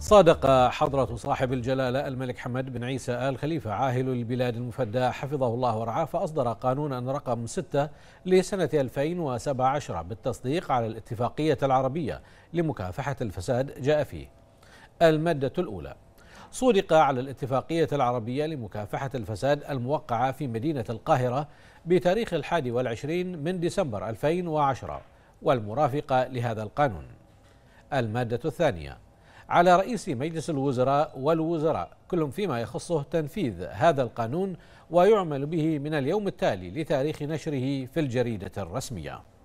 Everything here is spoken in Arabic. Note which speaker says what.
Speaker 1: صادق حضرة صاحب الجلالة الملك حمد بن عيسى آل خليفة عاهل البلاد المفدى حفظه الله ورعاه فأصدر قانونا رقم 6 لسنة 2017 بالتصديق على الاتفاقية العربية لمكافحة الفساد جاء فيه المادة الأولى صودق على الاتفاقية العربية لمكافحة الفساد الموقعة في مدينة القاهرة بتاريخ الحادي والعشرين من ديسمبر 2010 والمرافقة لهذا القانون المادة الثانية على رئيس مجلس الوزراء والوزراء كلهم فيما يخصه تنفيذ هذا القانون ويعمل به من اليوم التالي لتاريخ نشره في الجريدة الرسمية